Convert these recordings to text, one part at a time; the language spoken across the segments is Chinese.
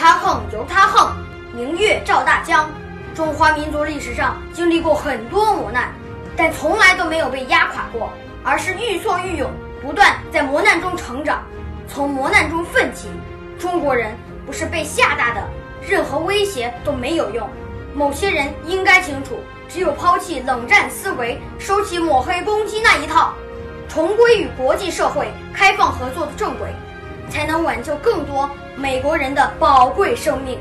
他横由他横，明月照大江。中华民族历史上经历过很多磨难，但从来都没有被压垮过，而是愈挫愈勇，不断在磨难中成长，从磨难中奋起。中国人不是被吓大的，任何威胁都没有用。某些人应该清楚，只有抛弃冷战思维，收起抹黑攻击那一套，重归与国际社会开放合作的正轨。才能挽救更多美国人的宝贵生命。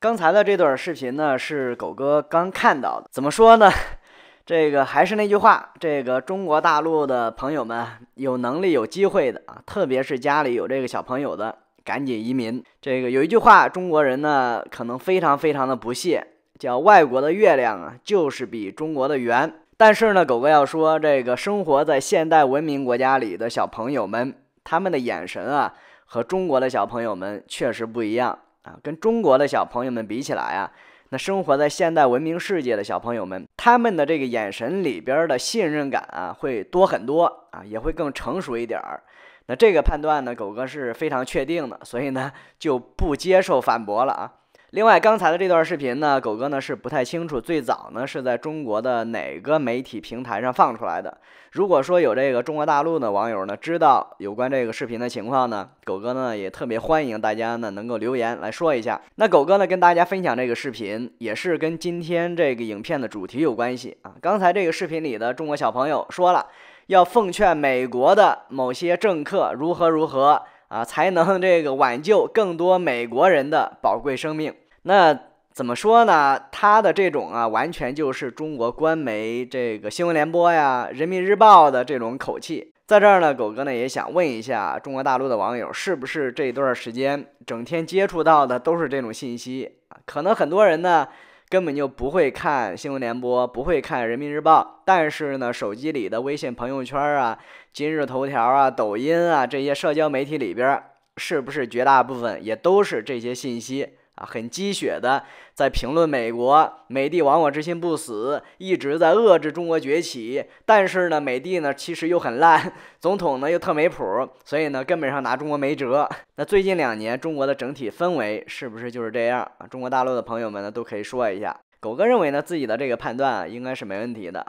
刚才的这段视频呢，是狗哥刚看到的。怎么说呢？这个还是那句话，这个中国大陆的朋友们，有能力、有机会的啊，特别是家里有这个小朋友的，赶紧移民。这个有一句话，中国人呢可能非常非常的不屑，叫“外国的月亮啊，就是比中国的圆”。但是呢，狗哥要说，这个生活在现代文明国家里的小朋友们。他们的眼神啊，和中国的小朋友们确实不一样啊，跟中国的小朋友们比起来啊，那生活在现代文明世界的小朋友们，他们的这个眼神里边的信任感啊，会多很多啊，也会更成熟一点儿。那这个判断呢，狗哥是非常确定的，所以呢，就不接受反驳了啊。另外，刚才的这段视频呢，狗哥呢是不太清楚，最早呢是在中国的哪个媒体平台上放出来的。如果说有这个中国大陆的网友呢知道有关这个视频的情况呢，狗哥呢也特别欢迎大家呢能够留言来说一下。那狗哥呢跟大家分享这个视频，也是跟今天这个影片的主题有关系啊。刚才这个视频里的中国小朋友说了，要奉劝美国的某些政客如何如何啊，才能这个挽救更多美国人的宝贵生命。那怎么说呢？他的这种啊，完全就是中国官媒这个《新闻联播》呀，《人民日报》的这种口气，在这儿呢。狗哥呢也想问一下中国大陆的网友，是不是这段时间整天接触到的都是这种信息？可能很多人呢根本就不会看《新闻联播》，不会看《人民日报》，但是呢，手机里的微信朋友圈啊、今日头条啊、抖音啊这些社交媒体里边，是不是绝大部分也都是这些信息？啊，很鸡血的，在评论美国，美帝亡我之心不死，一直在遏制中国崛起。但是呢，美帝呢其实又很烂，总统呢又特没谱，所以呢根本上拿中国没辙。那最近两年中国的整体氛围是不是就是这样啊？中国大陆的朋友们呢都可以说一下。狗哥认为呢自己的这个判断啊、应该是没问题的。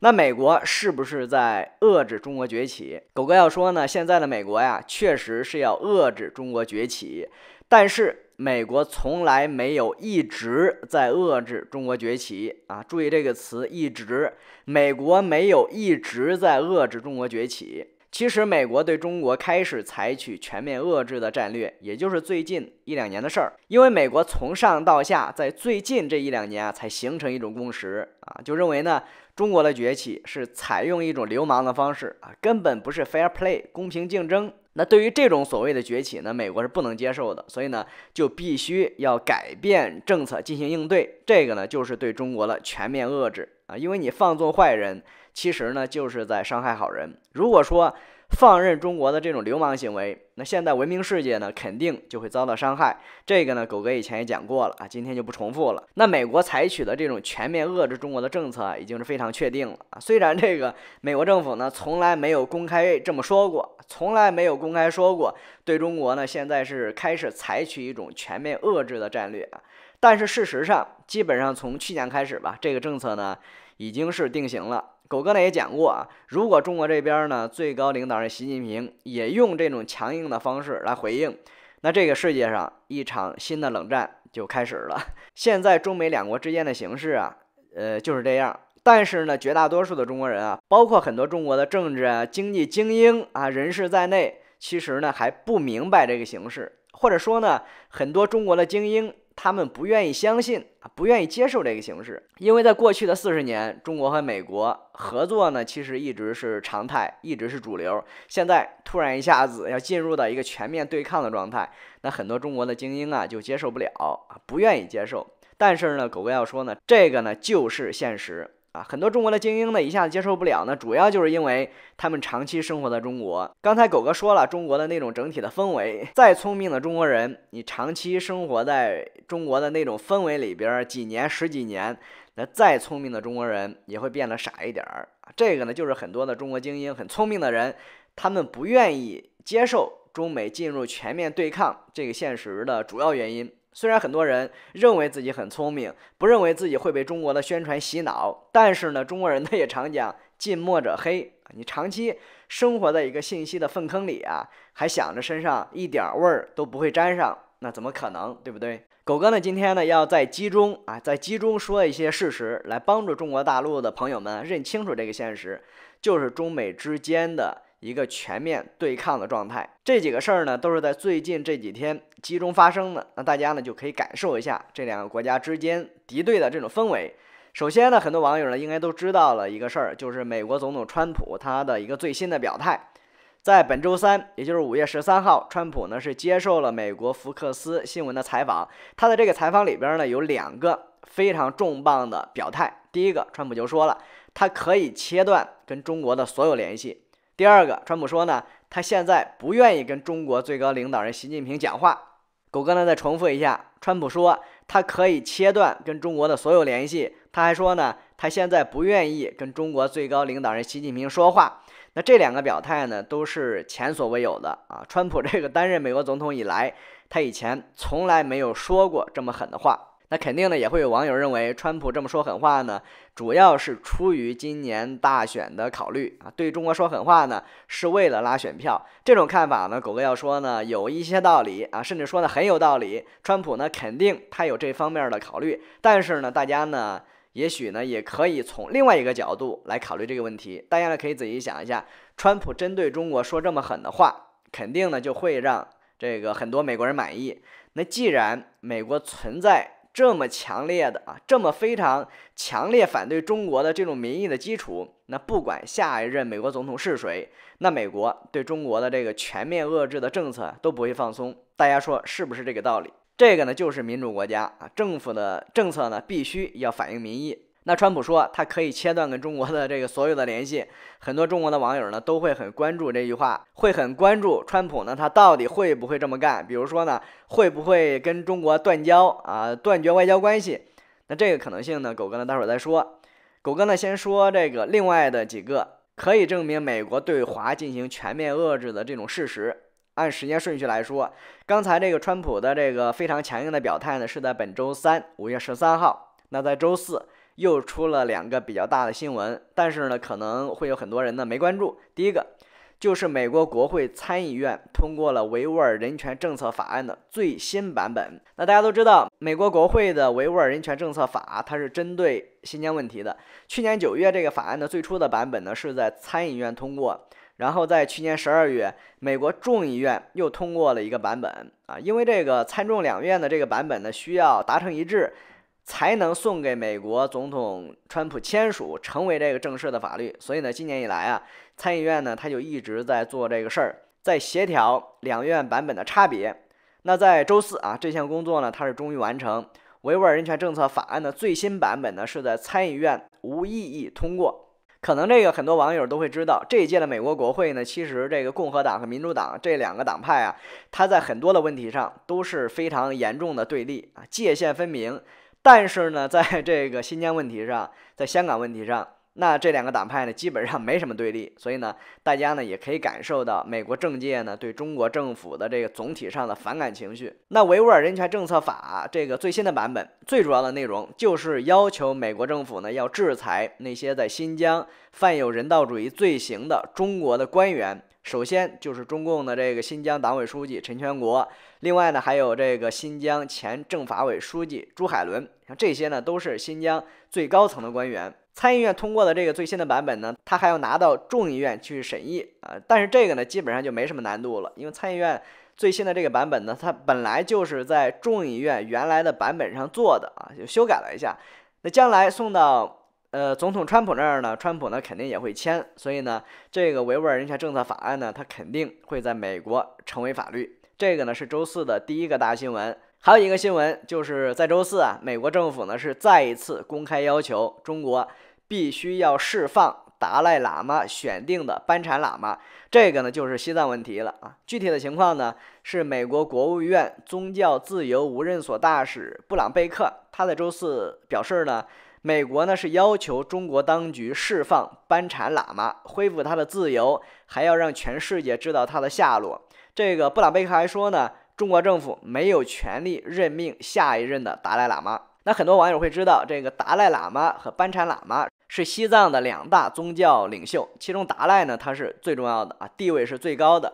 那美国是不是在遏制中国崛起？狗哥要说呢，现在的美国呀确实是要遏制中国崛起，但是。美国从来没有一直在遏制中国崛起啊！注意这个词“一直”，美国没有一直在遏制中国崛起。其实，美国对中国开始采取全面遏制的战略，也就是最近一两年的事儿。因为美国从上到下在最近这一两年啊，才形成一种共识啊，就认为呢，中国的崛起是采用一种流氓的方式啊，根本不是 fair play 公平竞争。那对于这种所谓的崛起呢，美国是不能接受的，所以呢，就必须要改变政策进行应对。这个呢，就是对中国的全面遏制啊，因为你放纵坏人，其实呢就是在伤害好人。如果说放任中国的这种流氓行为，那现在文明世界呢，肯定就会遭到伤害。这个呢，狗哥以前也讲过了啊，今天就不重复了。那美国采取的这种全面遏制中国的政策啊，已经是非常确定了啊。虽然这个美国政府呢，从来没有公开这么说过，从来没有公开说过对中国呢，现在是开始采取一种全面遏制的战略啊。但是事实上，基本上从去年开始吧，这个政策呢，已经是定型了。狗哥呢也讲过啊，如果中国这边呢最高领导人习近平也用这种强硬的方式来回应，那这个世界上一场新的冷战就开始了。现在中美两国之间的形势啊，呃就是这样。但是呢，绝大多数的中国人啊，包括很多中国的政治啊、经济精英啊人士在内，其实呢还不明白这个形势，或者说呢，很多中国的精英。他们不愿意相信，不愿意接受这个形式，因为在过去的四十年，中国和美国合作呢，其实一直是常态，一直是主流。现在突然一下子要进入到一个全面对抗的状态，那很多中国的精英啊就接受不了啊，不愿意接受。但是呢，狗哥要说呢，这个呢就是现实。啊，很多中国的精英呢一下子接受不了，呢，主要就是因为他们长期生活在中国。刚才狗哥说了，中国的那种整体的氛围，再聪明的中国人，你长期生活在中国的那种氛围里边，几年十几年，那再聪明的中国人也会变得傻一点儿。这个呢，就是很多的中国精英很聪明的人，他们不愿意接受中美进入全面对抗这个现实的主要原因。虽然很多人认为自己很聪明，不认为自己会被中国的宣传洗脑，但是呢，中国人他也常讲近墨者黑你长期生活在一个信息的粪坑里啊，还想着身上一点味儿都不会沾上，那怎么可能，对不对？狗哥呢，今天呢要在集中啊，在集中说一些事实，来帮助中国大陆的朋友们认清楚这个现实，就是中美之间的。一个全面对抗的状态，这几个事儿呢都是在最近这几天集中发生的。那大家呢就可以感受一下这两个国家之间敌对的这种氛围。首先呢，很多网友呢应该都知道了一个事儿，就是美国总统川普他的一个最新的表态，在本周三，也就是五月十三号，川普呢是接受了美国福克斯新闻的采访。他的这个采访里边呢有两个非常重磅的表态。第一个，川普就说了，他可以切断跟中国的所有联系。第二个，川普说呢，他现在不愿意跟中国最高领导人习近平讲话。狗哥呢，再重复一下，川普说他可以切断跟中国的所有联系。他还说呢，他现在不愿意跟中国最高领导人习近平说话。那这两个表态呢，都是前所未有的啊！川普这个担任美国总统以来，他以前从来没有说过这么狠的话。那肯定呢，也会有网友认为，川普这么说狠话呢，主要是出于今年大选的考虑啊，对中国说狠话呢，是为了拉选票。这种看法呢，狗哥要说呢，有一些道理啊，甚至说呢很有道理。川普呢，肯定他有这方面的考虑，但是呢，大家呢，也许呢，也可以从另外一个角度来考虑这个问题。大家呢，可以仔细想一下，川普针对中国说这么狠的话，肯定呢就会让这个很多美国人满意。那既然美国存在。这么强烈的啊，这么非常强烈反对中国的这种民意的基础，那不管下一任美国总统是谁，那美国对中国的这个全面遏制的政策都不会放松。大家说是不是这个道理？这个呢，就是民主国家啊，政府的政策呢，必须要反映民意。那川普说，他可以切断跟中国的这个所有的联系。很多中国的网友呢，都会很关注这句话，会很关注川普呢，他到底会不会这么干？比如说呢，会不会跟中国断交啊，断绝外交关系？那这个可能性呢，狗哥呢待会儿再说。狗哥呢，先说这个另外的几个可以证明美国对华进行全面遏制的这种事实。按时间顺序来说，刚才这个川普的这个非常强硬的表态呢，是在本周三五月十三号。那在周四。又出了两个比较大的新闻，但是呢，可能会有很多人呢没关注。第一个就是美国国会参议院通过了维吾尔人权政策法案的最新版本。那大家都知道，美国国会的维吾尔人权政策法，它是针对新疆问题的。去年九月，这个法案的最初的版本呢是在参议院通过，然后在去年十二月，美国众议院又通过了一个版本啊。因为这个参众两院的这个版本呢，需要达成一致。才能送给美国总统川普签署，成为这个正式的法律。所以呢，今年以来啊，参议院呢他就一直在做这个事儿，在协调两院版本的差别。那在周四啊，这项工作呢，它是终于完成《维吾尔人权政策法案》的最新版本呢，是在参议院无异议通过。可能这个很多网友都会知道，这一届的美国国会呢，其实这个共和党和民主党这两个党派啊，它在很多的问题上都是非常严重的对立啊，界限分明。但是呢，在这个新疆问题上，在香港问题上，那这两个党派呢，基本上没什么对立。所以呢，大家呢也可以感受到美国政界呢对中国政府的这个总体上的反感情绪。那维吾尔人权政策法这个最新的版本，最主要的内容就是要求美国政府呢要制裁那些在新疆犯有人道主义罪行的中国的官员，首先就是中共的这个新疆党委书记陈全国。另外呢，还有这个新疆前政法委书记朱海仑，像这些呢，都是新疆最高层的官员。参议院通过的这个最新的版本呢，他还要拿到众议院去审议啊。但是这个呢，基本上就没什么难度了，因为参议院最新的这个版本呢，它本来就是在众议院原来的版本上做的啊，就修改了一下。那将来送到呃总统川普那儿呢，川普呢肯定也会签，所以呢，这个维吾尔人权政策法案呢，它肯定会在美国成为法律。这个呢是周四的第一个大新闻，还有一个新闻就是在周四啊，美国政府呢是再一次公开要求中国必须要释放达赖喇嘛选定的班禅喇嘛，这个呢就是西藏问题了啊。具体的情况呢是美国国务院宗教自由无任所大使布朗贝克他在周四表示呢，美国呢是要求中国当局释放班禅喇嘛，恢复他的自由，还要让全世界知道他的下落。这个布朗贝克还说呢，中国政府没有权利任命下一任的达赖喇嘛。那很多网友会知道，这个达赖喇嘛和班禅喇嘛是西藏的两大宗教领袖，其中达赖呢，他是最重要的啊，地位是最高的。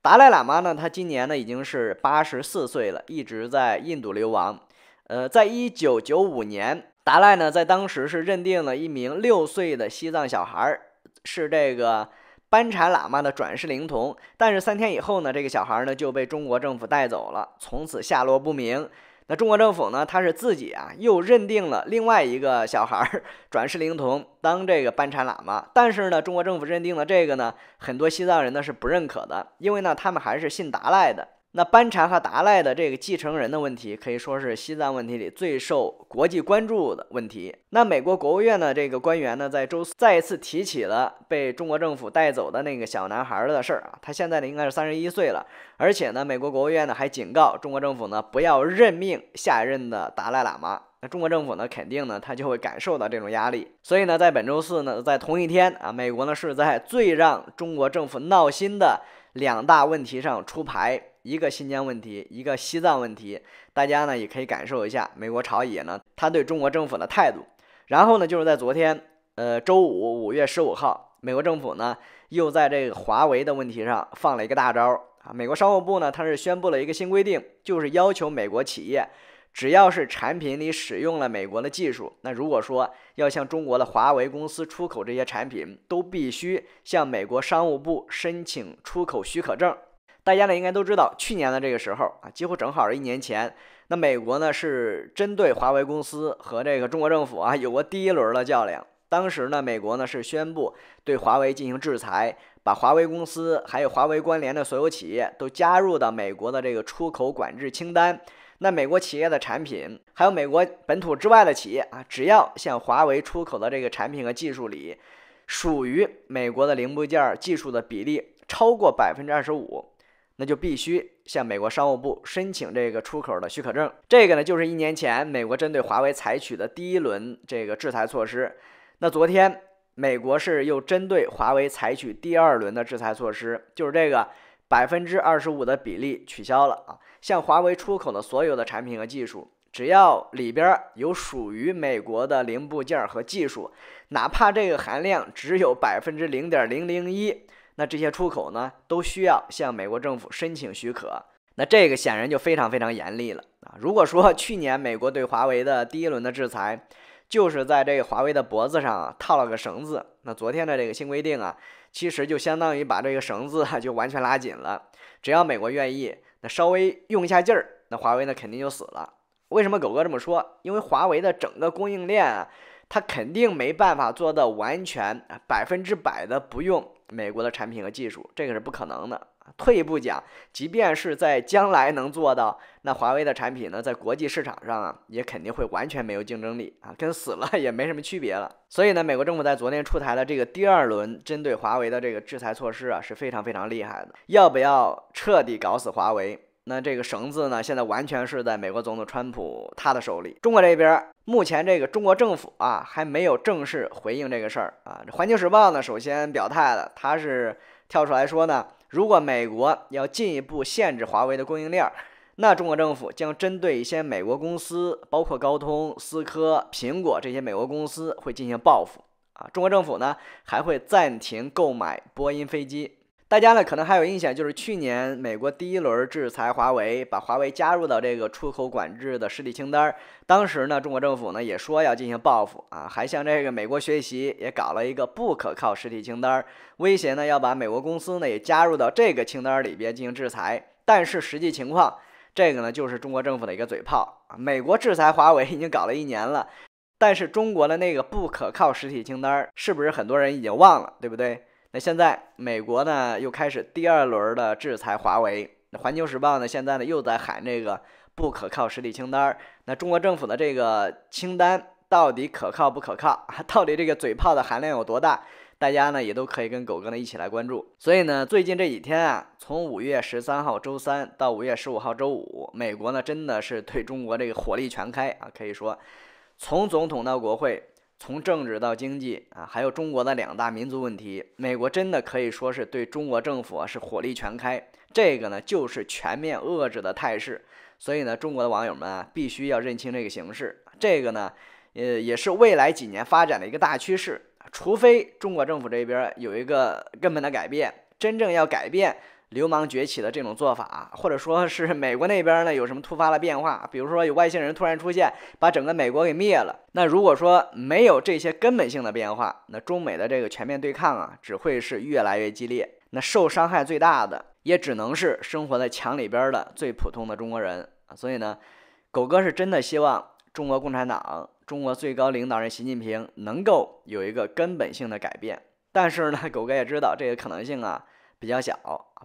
达赖喇嘛呢，他今年呢已经是八十四岁了，一直在印度流亡。呃，在一九九五年，达赖呢在当时是认定了一名六岁的西藏小孩是这个。班禅喇嘛的转世灵童，但是三天以后呢，这个小孩呢就被中国政府带走了，从此下落不明。那中国政府呢，他是自己啊又认定了另外一个小孩转世灵童当这个班禅喇嘛，但是呢，中国政府认定了这个呢，很多西藏人呢是不认可的，因为呢他们还是信达赖的。那班禅和达赖的这个继承人的问题，可以说是西藏问题里最受国际关注的问题。那美国国务院的这个官员呢，在周四再一次提起了被中国政府带走的那个小男孩的事儿啊。他现在呢应该是三十一岁了，而且呢，美国国务院呢还警告中国政府呢不要任命下一任的达赖喇嘛。那中国政府呢肯定呢他就会感受到这种压力。所以呢，在本周四呢，在同一天啊，美国呢是在最让中国政府闹心的两大问题上出牌。一个新疆问题，一个西藏问题，大家呢也可以感受一下美国朝野呢他对中国政府的态度。然后呢，就是在昨天，呃，周五五月十五号，美国政府呢又在这个华为的问题上放了一个大招儿啊！美国商务部呢，它是宣布了一个新规定，就是要求美国企业，只要是产品里使用了美国的技术，那如果说要向中国的华为公司出口这些产品，都必须向美国商务部申请出口许可证。大家呢应该都知道，去年的这个时候啊，几乎正好是一年前。那美国呢是针对华为公司和这个中国政府啊有过第一轮的较量。当时呢，美国呢是宣布对华为进行制裁，把华为公司还有华为关联的所有企业都加入到美国的这个出口管制清单。那美国企业的产品，还有美国本土之外的企业啊，只要向华为出口的这个产品和技术里，属于美国的零部件技术的比例超过百分之二十五。那就必须向美国商务部申请这个出口的许可证。这个呢，就是一年前美国针对华为采取的第一轮这个制裁措施。那昨天美国是又针对华为采取第二轮的制裁措施，就是这个百分之二十五的比例取消了啊。向华为出口的所有的产品和技术，只要里边有属于美国的零部件和技术，哪怕这个含量只有百分之零点零零一。那这些出口呢，都需要向美国政府申请许可。那这个显然就非常非常严厉了啊！如果说去年美国对华为的第一轮的制裁，就是在这个华为的脖子上套了个绳子，那昨天的这个新规定啊，其实就相当于把这个绳子就完全拉紧了。只要美国愿意，那稍微用一下劲儿，那华为呢肯定就死了。为什么狗哥这么说？因为华为的整个供应链啊，它肯定没办法做到完全百分之百的不用。美国的产品和技术，这个是不可能的。退一步讲，即便是在将来能做到，那华为的产品呢，在国际市场上啊，也肯定会完全没有竞争力啊，跟死了 也没什么区别了。所以呢，美国政府在昨天出台了这个第二轮针对华为的这个制裁措施啊，是非常非常厉害的，要不要彻底搞死华为？那这个绳子呢，现在完全是在美国总统川普他的手里。中国这边目前这个中国政府啊，还没有正式回应这个事儿啊。《环球时报》呢，首先表态了，它是跳出来说呢，如果美国要进一步限制华为的供应链，那中国政府将针对一些美国公司，包括高通、思科、苹果这些美国公司会进行报复啊。中国政府呢，还会暂停购买波音飞机。大家呢可能还有印象，就是去年美国第一轮制裁华为，把华为加入到这个出口管制的实体清单儿。当时呢，中国政府呢也说要进行报复啊，还向这个美国学习，也搞了一个不可靠实体清单儿，威胁呢要把美国公司呢也加入到这个清单里边进行制裁。但是实际情况，这个呢就是中国政府的一个嘴炮。美国制裁华为已经搞了一年了，但是中国的那个不可靠实体清单儿，是不是很多人已经忘了，对不对？那现在美国呢又开始第二轮的制裁华为。《环球时报》呢现在呢又在喊这个不可靠实体清单。那中国政府的这个清单到底可靠不可靠？到底这个嘴炮的含量有多大？大家呢也都可以跟狗哥呢一起来关注。所以呢最近这几天啊，从五月十三号周三到五月十五号周五，美国呢真的是对中国这个火力全开啊，可以说，从总统到国会。从政治到经济啊，还有中国的两大民族问题，美国真的可以说是对中国政府啊是火力全开，这个呢就是全面遏制的态势。所以呢，中国的网友们啊，必须要认清这个形势，这个呢，呃，也是未来几年发展的一个大趋势。除非中国政府这边有一个根本的改变，真正要改变。流氓崛起的这种做法，或者说是美国那边呢有什么突发的变化，比如说有外星人突然出现，把整个美国给灭了。那如果说没有这些根本性的变化，那中美的这个全面对抗啊，只会是越来越激烈。那受伤害最大的也只能是生活在墙里边的最普通的中国人。所以呢，狗哥是真的希望中国共产党、中国最高领导人习近平能够有一个根本性的改变。但是呢，狗哥也知道这个可能性啊。比较小，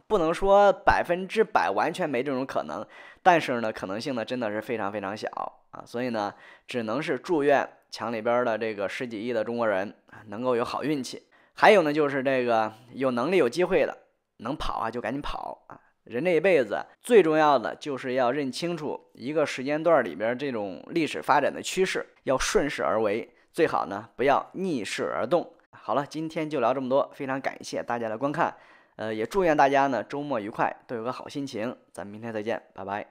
不能说百分之百完全没这种可能，但是呢，可能性呢真的是非常非常小啊，所以呢，只能是祝愿墙里边的这个十几亿的中国人能够有好运气。还有呢，就是这个有能力有机会的，能跑啊就赶紧跑啊！人这一辈子最重要的就是要认清楚一个时间段里边这种历史发展的趋势，要顺势而为，最好呢不要逆势而动。好了，今天就聊这么多，非常感谢大家的观看。呃，也祝愿大家呢周末愉快，都有个好心情。咱们明天再见，拜拜。